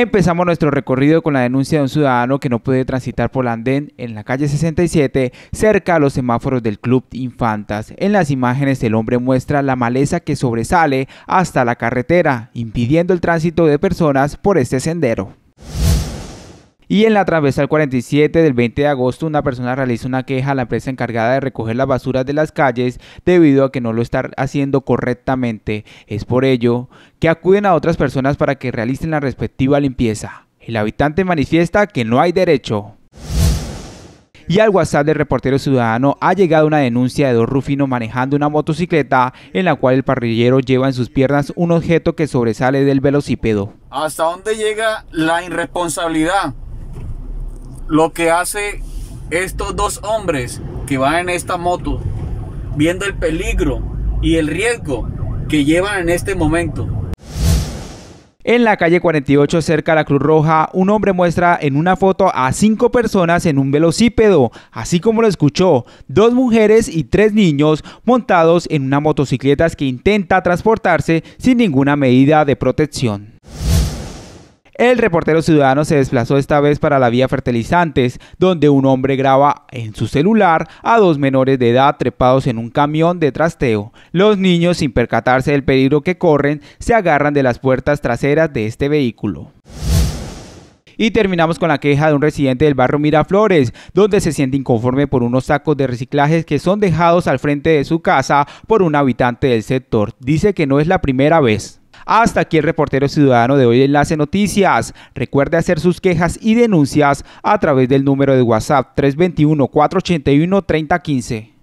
Empezamos nuestro recorrido con la denuncia de un ciudadano que no puede transitar por el andén en la calle 67, cerca a los semáforos del Club Infantas. En las imágenes el hombre muestra la maleza que sobresale hasta la carretera, impidiendo el tránsito de personas por este sendero. Y en la transversal 47 del 20 de agosto, una persona realiza una queja a la empresa encargada de recoger las basuras de las calles debido a que no lo está haciendo correctamente. Es por ello que acuden a otras personas para que realicen la respectiva limpieza. El habitante manifiesta que no hay derecho. Y al WhatsApp del reportero ciudadano ha llegado una denuncia de dos rufinos manejando una motocicleta en la cual el parrillero lleva en sus piernas un objeto que sobresale del velocípedo. ¿Hasta dónde llega la irresponsabilidad? lo que hace estos dos hombres que van en esta moto, viendo el peligro y el riesgo que llevan en este momento. En la calle 48, cerca de la Cruz Roja, un hombre muestra en una foto a cinco personas en un velocípedo, así como lo escuchó, dos mujeres y tres niños montados en una motocicleta que intenta transportarse sin ninguna medida de protección. El reportero ciudadano se desplazó esta vez para la vía Fertilizantes, donde un hombre graba en su celular a dos menores de edad trepados en un camión de trasteo. Los niños, sin percatarse del peligro que corren, se agarran de las puertas traseras de este vehículo. Y terminamos con la queja de un residente del barrio Miraflores, donde se siente inconforme por unos sacos de reciclaje que son dejados al frente de su casa por un habitante del sector. Dice que no es la primera vez. Hasta aquí el reportero ciudadano de hoy Enlace Noticias. Recuerde hacer sus quejas y denuncias a través del número de WhatsApp 321 481 3015.